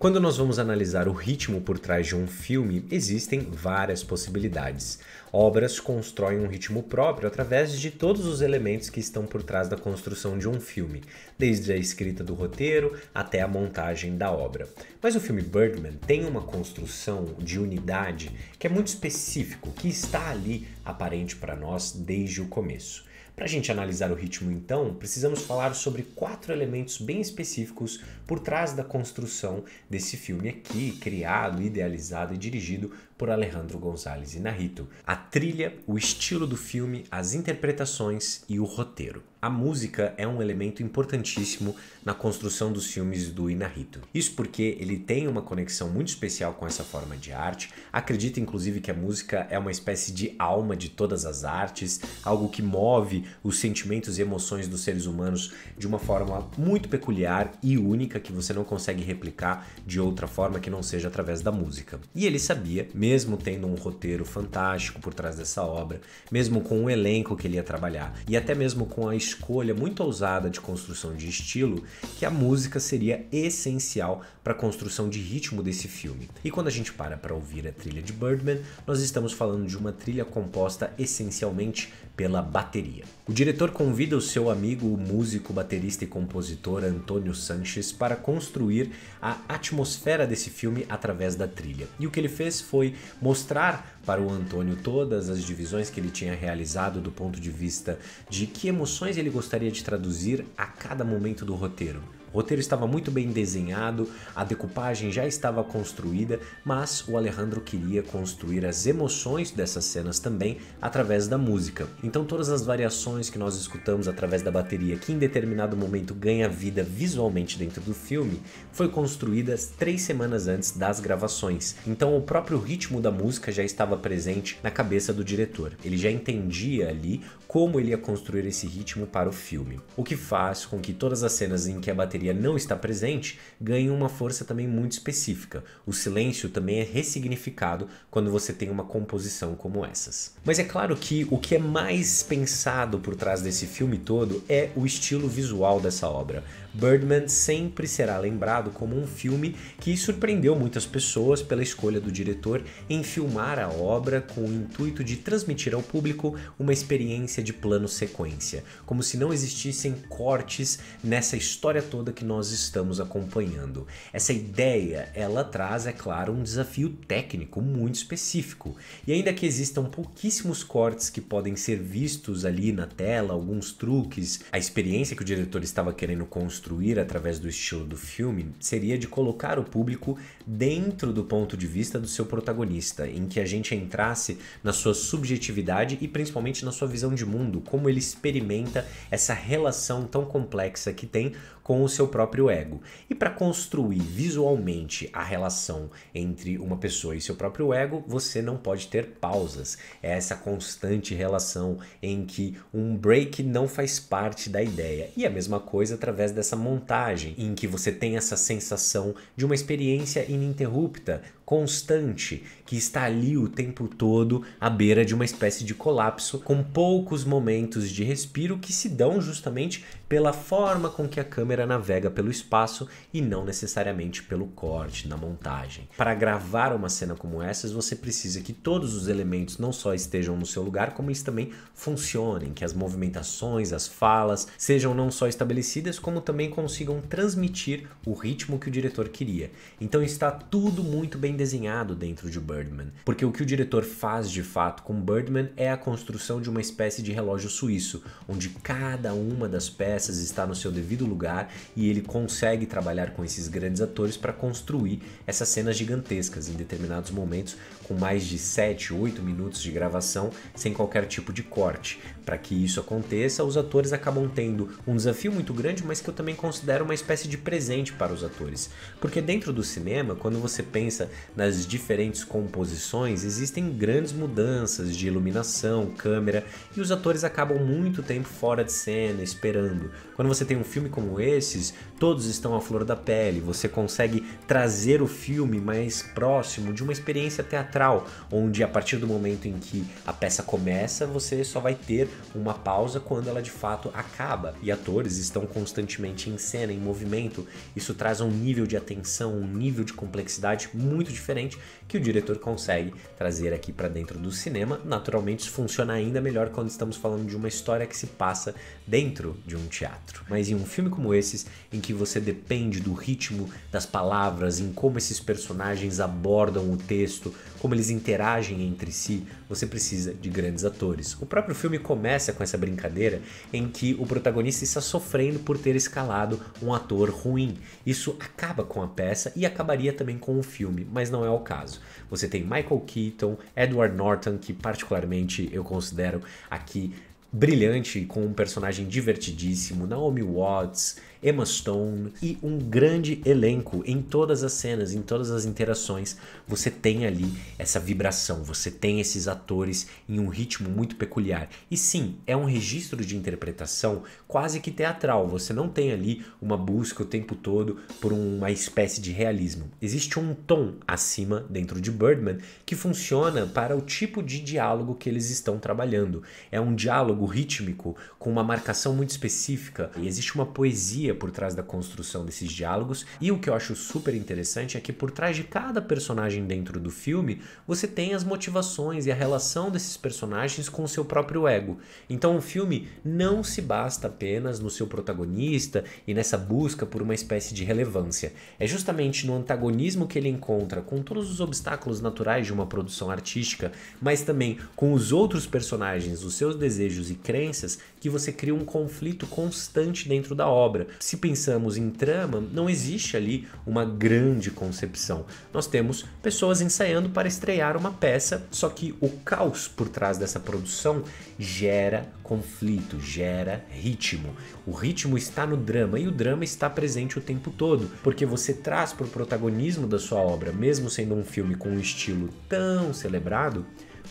Quando nós vamos analisar o ritmo por trás de um filme, existem várias possibilidades. Obras constroem um ritmo próprio através de todos os elementos que estão por trás da construção de um filme, desde a escrita do roteiro até a montagem da obra. Mas o filme Birdman tem uma construção de unidade que é muito específico, que está ali aparente para nós desde o começo. Para a gente analisar o ritmo, então, precisamos falar sobre quatro elementos bem específicos por trás da construção desse filme aqui, criado, idealizado e dirigido por Alejandro González Inarrito. A trilha, o estilo do filme, as interpretações e o roteiro. A música é um elemento importantíssimo na construção dos filmes do Inarrito. Isso porque ele tem uma conexão muito especial com essa forma de arte. Acredita inclusive que a música é uma espécie de alma de todas as artes, algo que move os sentimentos e emoções dos seres humanos de uma forma muito peculiar e única que você não consegue replicar de outra forma que não seja através da música. E ele sabia, mesmo mesmo tendo um roteiro fantástico por trás dessa obra, mesmo com o elenco que ele ia trabalhar e até mesmo com a escolha muito ousada de construção de estilo, que a música seria essencial para a construção de ritmo desse filme. E quando a gente para para ouvir a trilha de Birdman, nós estamos falando de uma trilha composta essencialmente pela bateria. O diretor convida o seu amigo, o músico, baterista e compositor Antônio Sanches para construir a atmosfera desse filme através da trilha. E o que ele fez foi mostrar para o Antônio todas as divisões que ele tinha realizado do ponto de vista de que emoções ele gostaria de traduzir a cada momento do roteiro. O roteiro estava muito bem desenhado, a decupagem já estava construída, mas o Alejandro queria construir as emoções dessas cenas também através da música. Então todas as variações que nós escutamos através da bateria, que em determinado momento ganha vida visualmente dentro do filme, foi construídas três semanas antes das gravações. Então o próprio ritmo da música já estava estava presente na cabeça do diretor. Ele já entendia ali como ele ia construir esse ritmo para o filme, o que faz com que todas as cenas em que a bateria não está presente ganhem uma força também muito específica. O silêncio também é ressignificado quando você tem uma composição como essas. Mas é claro que o que é mais pensado por trás desse filme todo é o estilo visual dessa obra. Birdman sempre será lembrado como um filme que surpreendeu muitas pessoas pela escolha do diretor em filmar a obra com o intuito de transmitir ao público uma experiência de plano-sequência, como se não existissem cortes nessa história toda que nós estamos acompanhando. Essa ideia, ela traz, é claro, um desafio técnico muito específico. E ainda que existam pouquíssimos cortes que podem ser vistos ali na tela, alguns truques, a experiência que o diretor estava querendo construir através do estilo do filme seria de colocar o público dentro do ponto de vista do seu protagonista, em que a gente entrasse na sua subjetividade e principalmente na sua visão de mundo, como ele experimenta essa relação tão complexa que tem com o seu próprio ego. E para construir visualmente a relação entre uma pessoa e seu próprio ego, você não pode ter pausas. É essa constante relação em que um break não faz parte da ideia. E a mesma coisa através dessa montagem, em que você tem essa sensação de uma experiência ininterrupta, constante, que está ali o tempo todo à beira de uma espécie de colapso, com poucos momentos de respiro que se dão justamente pela forma com que a câmera câmera navega pelo espaço e não necessariamente pelo corte, na montagem. Para gravar uma cena como essa, você precisa que todos os elementos não só estejam no seu lugar, como eles também funcionem, que as movimentações, as falas sejam não só estabelecidas, como também consigam transmitir o ritmo que o diretor queria. Então está tudo muito bem desenhado dentro de Birdman, porque o que o diretor faz de fato com Birdman é a construção de uma espécie de relógio suíço, onde cada uma das peças está no seu devido lugar trabalhar e ele consegue trabalhar com esses grandes atores para construir essas cenas gigantescas em determinados momentos com mais de 7, 8 minutos de gravação sem qualquer tipo de corte. Para que isso aconteça, os atores acabam tendo um desafio muito grande, mas que eu também considero uma espécie de presente para os atores. Porque dentro do cinema, quando você pensa nas diferentes composições, existem grandes mudanças de iluminação, câmera, e os atores acabam muito tempo fora de cena, esperando. Quando você tem um filme como esse, esses, todos estão à flor da pele. Você consegue trazer o filme mais próximo de uma experiência teatral, onde a partir do momento em que a peça começa, você só vai ter uma pausa quando ela de fato acaba. E atores estão constantemente em cena, em movimento. Isso traz um nível de atenção, um nível de complexidade muito diferente que o diretor consegue trazer aqui para dentro do cinema. Naturalmente, isso funciona ainda melhor quando estamos falando de uma história que se passa dentro de um teatro. Mas em um filme como esse, esses em que você depende do ritmo das palavras, em como esses personagens abordam o texto, como eles interagem entre si, você precisa de grandes atores. O próprio filme começa com essa brincadeira em que o protagonista está sofrendo por ter escalado um ator ruim. Isso acaba com a peça e acabaria também com o filme, mas não é o caso. Você tem Michael Keaton, Edward Norton, que particularmente eu considero aqui brilhante com um personagem divertidíssimo, Naomi Watts, Emma Stone e um grande elenco em todas as cenas, em todas as interações. Você tem ali essa vibração, você tem esses atores em um ritmo muito peculiar. E sim, é um registro de interpretação quase que teatral. Você não tem ali uma busca o tempo todo por uma espécie de realismo. Existe um tom acima dentro de Birdman que funciona para o tipo de diálogo que eles estão trabalhando. É um diálogo algo rítmico com uma marcação muito específica e existe uma poesia por trás da construção desses diálogos. E o que eu acho super interessante é que por trás de cada personagem dentro do filme, você tem as motivações e a relação desses personagens com o seu próprio ego. Então o filme não se basta apenas no seu protagonista e nessa busca por uma espécie de relevância. É justamente no antagonismo que ele encontra com todos os obstáculos naturais de uma produção artística, mas também com os outros personagens, os seus desejos e crenças que você cria um conflito constante dentro da obra. Se pensamos em trama, não existe ali uma grande concepção. Nós temos pessoas ensaiando para estrear uma peça, só que o caos por trás dessa produção gera conflito, gera ritmo. O ritmo está no drama e o drama está presente o tempo todo, porque você traz para o protagonismo da sua obra, mesmo sendo um filme com um estilo tão celebrado,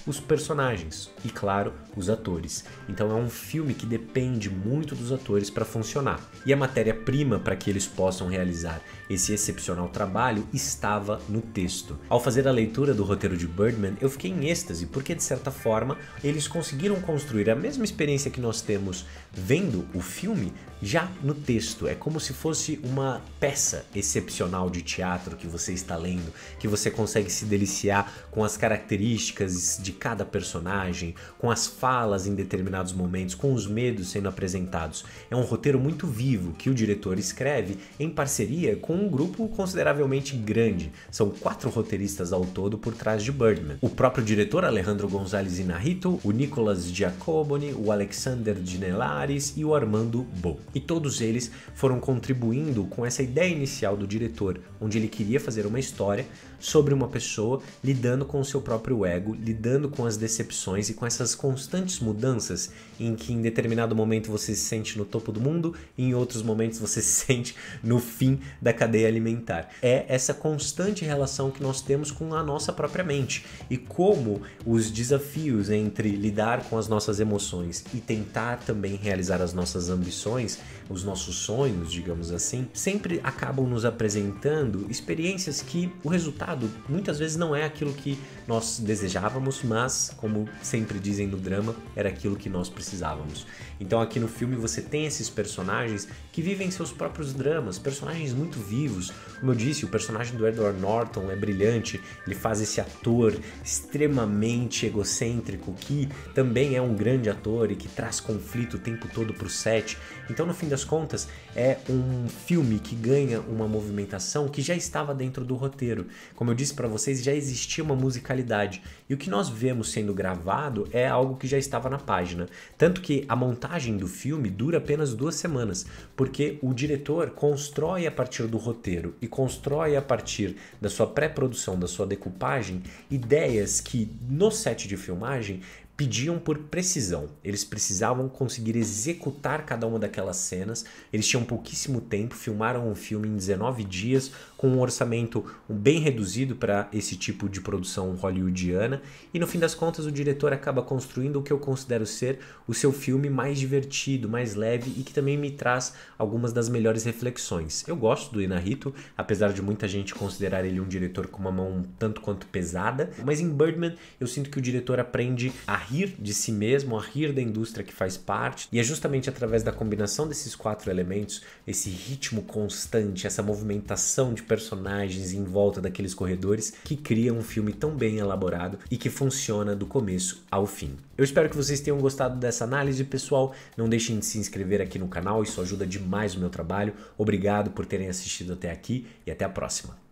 os personagens e, claro, os atores. Então é um filme que depende muito dos atores para funcionar. E a matéria-prima para que eles possam realizar esse excepcional trabalho estava no texto. Ao fazer a leitura do roteiro de Birdman, eu fiquei em êxtase porque, de certa forma, eles conseguiram construir a mesma experiência que nós temos vendo o filme já no texto. É como se fosse uma peça excepcional de teatro que você está lendo, que você consegue se deliciar com as características de cada personagem, com as falas em determinados momentos, com os medos sendo apresentados. É um roteiro muito vivo que o diretor escreve em parceria com um grupo consideravelmente grande. São quatro roteiristas ao todo por trás de Birdman. O próprio diretor Alejandro Gonzalez Inarrito, o Nicolas Giacoboni, o Alexander Dinelares e o Armando Bo. E todos eles foram contribuindo com essa ideia inicial do diretor, onde ele queria fazer uma história sobre uma pessoa lidando com o seu próprio ego, lidando lidando com as decepções e com essas constantes mudanças em que em determinado momento você se sente no topo do mundo e em outros momentos você se sente no fim da cadeia alimentar. É essa constante relação que nós temos com a nossa própria mente e como os desafios entre lidar com as nossas emoções e tentar também realizar as nossas ambições os nossos sonhos, digamos assim, sempre acabam nos apresentando experiências que o resultado muitas vezes não é aquilo que nós desejávamos, mas, como sempre dizem no drama, era aquilo que nós precisávamos. Então aqui no filme você tem esses personagens que vivem seus próprios dramas, personagens muito vivos. Como eu disse, o personagem do Edward Norton é brilhante, ele faz esse ator extremamente egocêntrico que também é um grande ator e que traz conflito o tempo todo pro set. Então no fim das das contas, é um filme que ganha uma movimentação que já estava dentro do roteiro. Como eu disse para vocês, já existia uma musicalidade. E o que nós vemos sendo gravado é algo que já estava na página. Tanto que a montagem do filme dura apenas duas semanas, porque o diretor constrói a partir do roteiro e constrói a partir da sua pré-produção, da sua decupagem, ideias que no set de filmagem pediam por precisão. Eles precisavam conseguir executar cada uma daquelas cenas. Eles tinham pouquíssimo tempo, filmaram um filme em 19 dias, com um orçamento bem reduzido para esse tipo de produção hollywoodiana. E no fim das contas, o diretor acaba construindo o que eu considero ser o seu filme mais divertido, mais leve e que também me traz algumas das melhores reflexões. Eu gosto do Inarito, apesar de muita gente considerar ele um diretor com uma mão um tanto quanto pesada, mas em Birdman eu sinto que o diretor aprende a rir de si mesmo, a rir da indústria que faz parte. E é justamente através da combinação desses quatro elementos, esse ritmo constante, essa movimentação de personagens em volta daqueles corredores, que cria um filme tão bem elaborado e que funciona do começo ao fim. Eu espero que vocês tenham gostado dessa análise, pessoal. Não deixem de se inscrever aqui no canal, isso ajuda demais o meu trabalho. Obrigado por terem assistido até aqui e até a próxima.